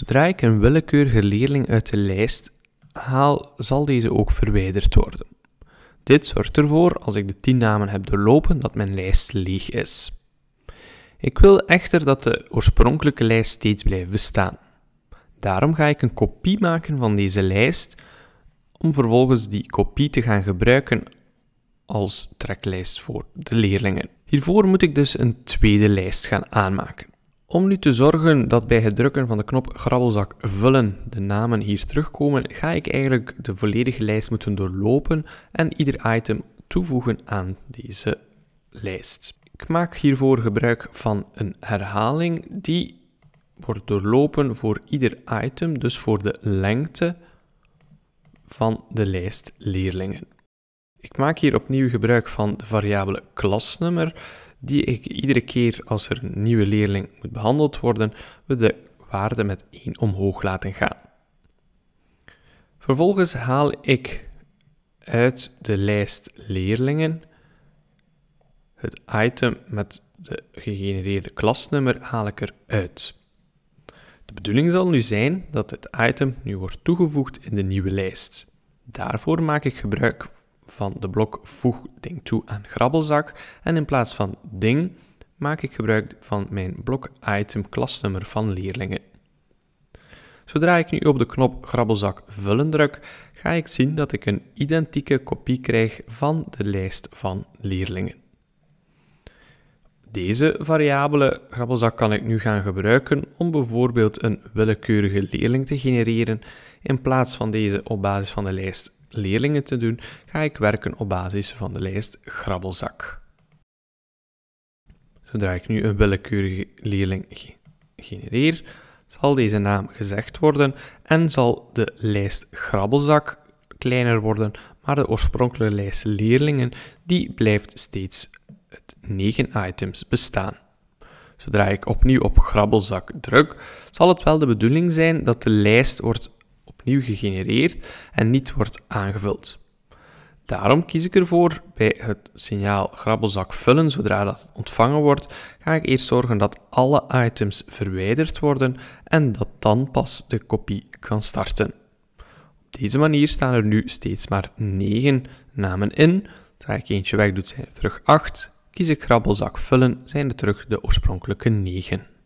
Zodra ik een willekeurige leerling uit de lijst haal, zal deze ook verwijderd worden. Dit zorgt ervoor, als ik de 10 namen heb doorlopen, dat mijn lijst leeg is. Ik wil echter dat de oorspronkelijke lijst steeds blijft bestaan. Daarom ga ik een kopie maken van deze lijst om vervolgens die kopie te gaan gebruiken als treklijst voor de leerlingen. Hiervoor moet ik dus een tweede lijst gaan aanmaken. Om nu te zorgen dat bij het drukken van de knop grabbelzak vullen de namen hier terugkomen, ga ik eigenlijk de volledige lijst moeten doorlopen en ieder item toevoegen aan deze lijst. Ik maak hiervoor gebruik van een herhaling die wordt doorlopen voor ieder item, dus voor de lengte van de lijst leerlingen. Ik maak hier opnieuw gebruik van de variabele klasnummer die ik iedere keer als er een nieuwe leerling moet behandeld worden, we de waarde met 1 omhoog laten gaan. Vervolgens haal ik uit de lijst leerlingen het item met de gegenereerde klasnummer haal ik eruit. De bedoeling zal nu zijn dat het item nu wordt toegevoegd in de nieuwe lijst. Daarvoor maak ik gebruik van de blok voeg ding toe aan grabbelzak en in plaats van ding maak ik gebruik van mijn blok item klasnummer van leerlingen. Zodra ik nu op de knop grabbelzak vullen druk, ga ik zien dat ik een identieke kopie krijg van de lijst van leerlingen. Deze variabele grabbelzak kan ik nu gaan gebruiken om bijvoorbeeld een willekeurige leerling te genereren in plaats van deze op basis van de lijst leerlingen te doen, ga ik werken op basis van de lijst grabbelzak. Zodra ik nu een willekeurige leerling genereer, zal deze naam gezegd worden en zal de lijst grabbelzak kleiner worden, maar de oorspronkelijke lijst leerlingen die blijft steeds 9 items bestaan. Zodra ik opnieuw op grabbelzak druk, zal het wel de bedoeling zijn dat de lijst wordt opnieuw gegenereerd en niet wordt aangevuld. Daarom kies ik ervoor bij het signaal grabbelzak vullen, zodra dat ontvangen wordt, ga ik eerst zorgen dat alle items verwijderd worden en dat dan pas de kopie kan starten. Op deze manier staan er nu steeds maar 9 namen in. Zodra ik eentje weg doet, zijn er terug 8. Kies ik grabbelzak vullen, zijn er terug de oorspronkelijke 9.